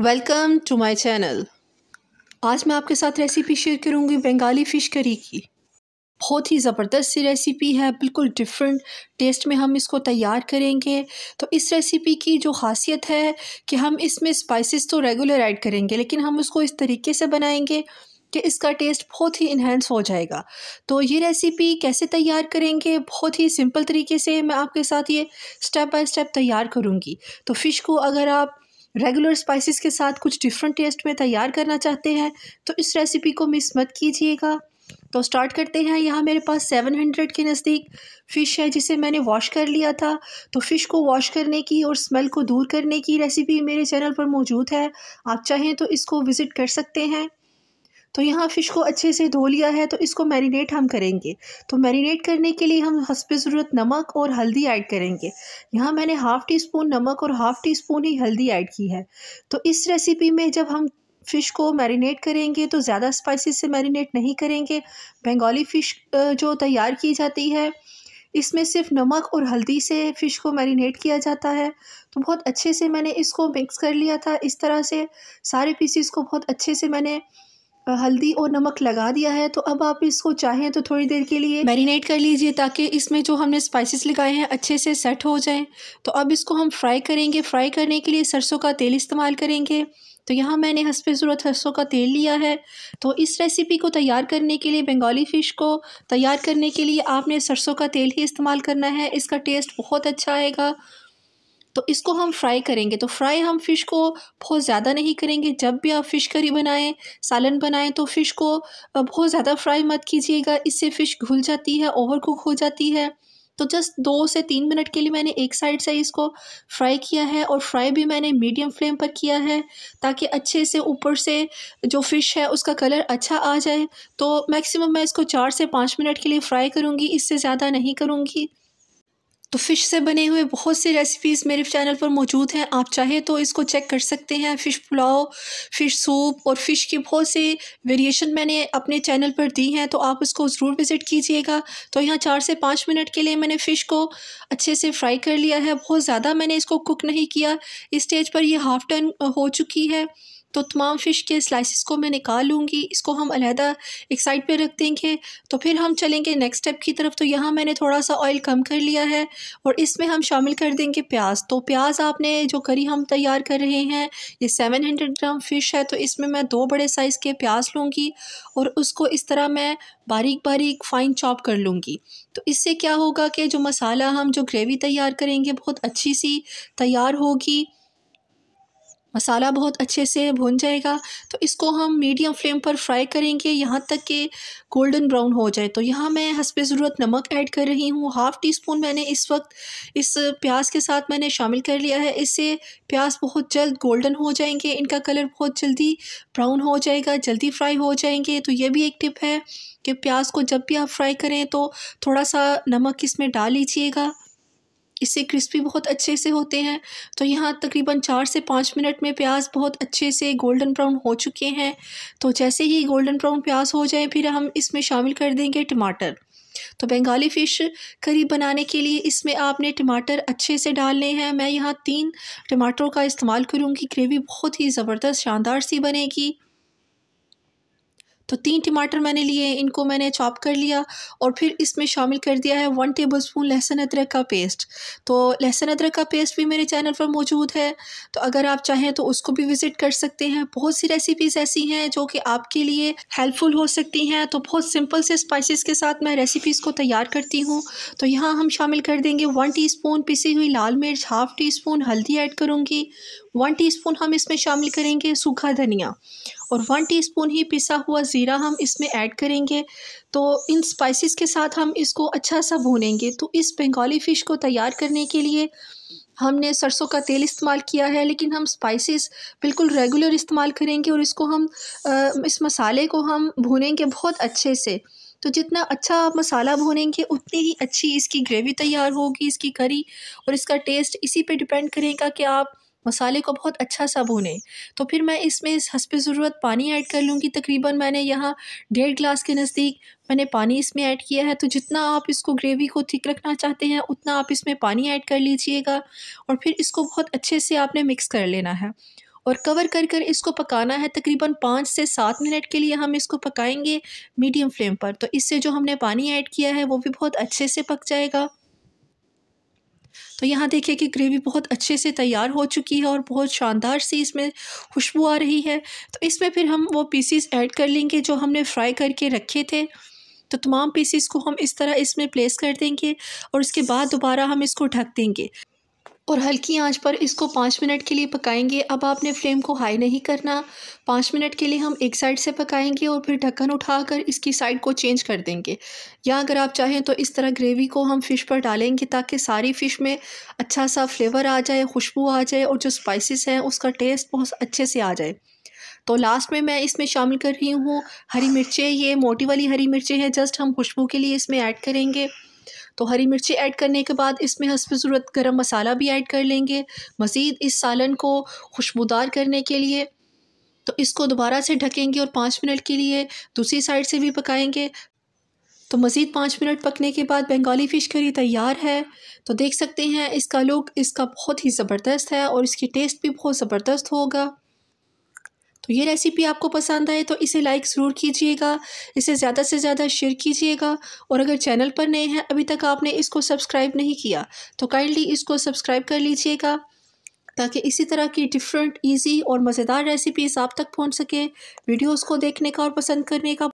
welcome to my channel आज मैं आपके साथ रेसिपी शेयर करूंगी बंगाली फ़िश करी की बहुत ही ज़बरदस्त सी रेसिपी है बिल्कुल डिफरेंट टेस्ट में हम इसको तैयार करेंगे तो इस रेसिपी की जो खासियत है कि हम इसमें स्पाइसेस तो रेगुलर ऐड करेंगे लेकिन हम उसको इस तरीके से बनाएंगे कि इसका टेस्ट बहुत ही इन्हेंस हो जाएगा तो ये रेसिपी कैसे तैयार करेंगे बहुत ही सिंपल तरीके से मैं आपके साथ ये स्टेप बाय स्टेप तैयार करूँगी तो फ़िश को अगर आप रेगुलर स्पाइसेस के साथ कुछ डिफरेंट टेस्ट में तैयार करना चाहते हैं तो इस रेसिपी को मिस मत कीजिएगा तो स्टार्ट करते हैं यहाँ मेरे पास 700 के नज़दीक फ़िश है जिसे मैंने वॉश कर लिया था तो फ़िश को वॉश करने की और स्मेल को दूर करने की रेसिपी मेरे चैनल पर मौजूद है आप चाहें तो इसको विज़िट कर सकते हैं तो यहाँ फ़िश को अच्छे से धो लिया है तो इसको मैरिनेट हम करेंगे तो मैरिनेट करने के लिए हम हंसप ज़रूरत नमक और हल्दी ऐड करेंगे यहाँ मैंने हाफ़ टी स्पून नमक और हाफ़ टी स्पून ही हल्दी ऐड की है तो इस रेसिपी में जब हम फ़िश को मैरिनेट करेंगे तो ज़्यादा स्पाइसेस से मैरिनेट नहीं करेंगे बंगाली फ़िश जो तैयार की जाती है इसमें सिर्फ नमक और हल्दी से फ़िश को मैरिनेट किया जाता है तो बहुत अच्छे से मैंने इसको मिक्स कर लिया था इस तरह से सारे पीसीस को बहुत अच्छे से मैंने हल्दी और नमक लगा दिया है तो अब आप इसको चाहें तो थोड़ी देर के लिए मैरिनेट कर लीजिए ताकि इसमें जो हमने स्पाइसेस लगाए हैं अच्छे से सेट हो जाएं तो अब इसको हम फ्राई करेंगे फ्राई करने के लिए सरसों का तेल इस्तेमाल करेंगे तो यहाँ मैंने हंसपे ज़रूरत सरसों का तेल लिया है तो इस रेसिपी को तैयार करने के लिए बंगाली फ़िश को तैयार करने के लिए आपने सरसों का तेल ही इस्तेमाल करना है इसका टेस्ट बहुत अच्छा आएगा तो इसको हम फ्राई करेंगे तो फ्राई हम फ़िश को बहुत ज़्यादा नहीं करेंगे जब भी आप फ़िश करी बनाएं सालन बनाएं तो फ़िश को बहुत ज़्यादा फ्राई मत कीजिएगा इससे फ़िश घुल जाती है ओवर कुक हो जाती है तो जस्ट दो से तीन मिनट के लिए मैंने एक साइड से इसको फ्राई किया है और फ्राई भी मैंने मीडियम फ्लेम पर किया है ताकि अच्छे से ऊपर से जो फ़िश है उसका कलर अच्छा आ जाए तो मैक्सिमम मैं इसको चार से पाँच मिनट के लिए फ़्राई करूँगी इससे ज़्यादा नहीं करूँगी तो फ़िश से बने हुए बहुत से रेसिपीज़ मेरे चैनल पर मौजूद हैं आप चाहे तो इसको चेक कर सकते हैं फ़िश पुलाव फ़िश सूप और फ़िश की बहुत से वेरिएशन मैंने अपने चैनल पर दी हैं तो आप उसको ज़रूर विज़िट कीजिएगा तो यहाँ चार से पाँच मिनट के लिए मैंने फ़िश को अच्छे से फ्राई कर लिया है बहुत ज़्यादा मैंने इसको कुक नहीं किया इस स्टेज पर यह हाफ़ टन हो चुकी है तो तमाम फ़िश के स्लाइसिस को मैं निकाल लूँगी इसको हम अलहदा एक साइड पर रख देंगे तो फिर हम चलेंगे नेक्स्ट स्टेप की तरफ तो यहाँ मैंने थोड़ा सा ऑयल कम कर लिया है और इसमें हम शामिल कर देंगे प्याज तो प्याज आपने जो करी हम तैयार कर रहे हैं ये सेवन हंड्रेड ग्राम फ़िश है तो इसमें मैं दो बड़े साइज़ के प्याज लूँगी और उसको इस तरह मैं बारीक बारीक फ़ाइन चॉप कर लूँगी तो इससे क्या होगा कि जो मसाला हम जो ग्रेवी तैयार करेंगे बहुत अच्छी सी तैयार होगी मसाला बहुत अच्छे से भुन जाएगा तो इसको हम मीडियम फ्लेम पर फ्राई करेंगे यहाँ तक कि गोल्डन ब्राउन हो जाए तो यहाँ मैं हसब ज़रूरत नमक ऐड कर रही हूँ हाफ़ टी स्पून मैंने इस वक्त इस प्याज के साथ मैंने शामिल कर लिया है इससे प्याज बहुत जल्द गोल्डन हो जाएंगे इनका कलर बहुत जल्दी ब्राउन हो जाएगा जल्दी फ्राई हो जाएंगे तो ये भी एक टिप है कि प्याज को जब भी आप फ्राई करें तो थोड़ा सा नमक इसमें डाल लीजिएगा इससे क्रिस्पी बहुत अच्छे से होते हैं तो यहाँ तकरीबन चार से पाँच मिनट में प्याज बहुत अच्छे से गोल्डन ब्राउन हो चुके हैं तो जैसे ही गोल्डन ब्राउन प्याज हो जाए फिर हम इसमें शामिल कर देंगे टमाटर तो बंगाली फ़िश करी बनाने के लिए इसमें आपने टमाटर अच्छे से डालने हैं मैं यहाँ तीन टमाटरों का इस्तेमाल करूँगी ग्रेवी बहुत ही ज़बरदस्त शानदार सी बनेगी तो तीन टमाटर मैंने लिए इनको मैंने चॉप कर लिया और फिर इसमें शामिल कर दिया है वन टेबल स्पून लहसुन अदरक का पेस्ट तो लहसुन अदरक का पेस्ट भी मेरे चैनल पर मौजूद है तो अगर आप चाहें तो उसको भी विज़िट कर सकते हैं बहुत सी रेसिपीज़ ऐसी हैं जो कि आपके लिए हेल्पफुल हो सकती हैं तो बहुत सिंपल से स्पाइसिस के साथ मैं रेसिपीज़ को तैयार करती हूँ तो यहाँ हम शामिल कर देंगे वन स्पून पिसी हुई लाल मिर्च हाफ़ टी स्पून हल्दी ऐड करूँगी वन टीस्पून हम इसमें शामिल करेंगे सूखा धनिया और वन टीस्पून ही पिसा हुआ ज़ीरा हम इसमें ऐड करेंगे तो इन स्पाइसेस के साथ हम इसको अच्छा सा भूनेंगे तो इस बंगाली फ़िश को तैयार करने के लिए हमने सरसों का तेल इस्तेमाल किया है लेकिन हम स्पाइसेस बिल्कुल रेगुलर इस्तेमाल करेंगे और इसको हम इस मसाले को हम भूनेंगे बहुत अच्छे से तो जितना अच्छा आप मसाला भूनेंगे उतनी ही अच्छी इसकी ग्रेवी तैयार होगी इसकी करी और इसका टेस्ट इसी पे डिपेंड करेगा कि आप मसाले को बहुत अच्छा सा भूनें तो फिर मैं इसमें इस हंस ज़रूरत पानी ऐड कर लूँगी तकरीबन मैंने यहाँ डेढ़ ग्लास के नज़दीक मैंने पानी इसमें ऐड किया है तो जितना आप इसको ग्रेवी को थिक रखना चाहते हैं उतना आप इसमें पानी ऐड कर लीजिएगा और फिर इसको बहुत अच्छे से आपने मिक्स कर लेना है और कवर कर कर इसको पकाना है तकरीबन पाँच से सात मिनट के लिए हम इसको पकाएंगे मीडियम फ्लेम पर तो इससे जो हमने पानी ऐड किया है वो भी बहुत अच्छे से पक जाएगा तो यहाँ देखिए कि ग्रेवी बहुत अच्छे से तैयार हो चुकी है और बहुत शानदार सी इसमें खुशबू आ रही है तो इसमें फिर हम वो पीसीस ऐड कर लेंगे जो हमने फ्राई करके रखे थे तो तमाम पीसीस को हम इस तरह इसमें प्लेस कर देंगे और उसके बाद दोबारा हम इसको ढक देंगे और हल्की आंच पर इसको पाँच मिनट के लिए पकाएंगे अब आपने फ्लेम को हाई नहीं करना पाँच मिनट के लिए हम एक साइड से पकाएंगे और फिर ढक्कन उठाकर इसकी साइड को चेंज कर देंगे या अगर आप चाहें तो इस तरह ग्रेवी को हम फ़िश पर डालेंगे ताकि सारी फ़िश में अच्छा सा फ्लेवर आ जाए खुशबू आ जाए और जो स्पाइसिस हैं उसका टेस्ट बहुत अच्छे से आ जाए तो लास्ट में मैं इसमें शामिल कर रही हूँ हरी मिर्चें ये मोटी वाली हरी मिर्चें हैं जस्ट हम खुशबू के लिए इसमें ऐड करेंगे तो हरी मिर्ची ऐड करने के बाद इसमें हसब ज़रूरत गर्म मसाला भी ऐड कर लेंगे मज़ीद इस सालन को खुशबूदार करने के लिए तो इसको दोबारा से ढकेंगे और पाँच मिनट के लिए दूसरी साइड से भी पकाएंगे तो मज़ीद पाँच मिनट पकने के बाद बंगाली फ़िश करी तैयार है तो देख सकते हैं इसका लुक इसका बहुत ही ज़बरदस्त है और इसकी टेस्ट भी बहुत ज़बरदस्त होगा तो ये रेसिपी आपको पसंद आए तो इसे लाइक ज़रूर कीजिएगा इसे ज़्यादा से ज़्यादा शेयर कीजिएगा और अगर चैनल पर नए हैं अभी तक आपने इसको सब्सक्राइब नहीं किया तो काइंडली इसको सब्सक्राइब कर लीजिएगा ताकि इसी तरह की डिफरेंट इजी और मज़ेदार रेसिपीज़ आप तक पहुंच सके वीडियोस को देखने का और पसंद करने का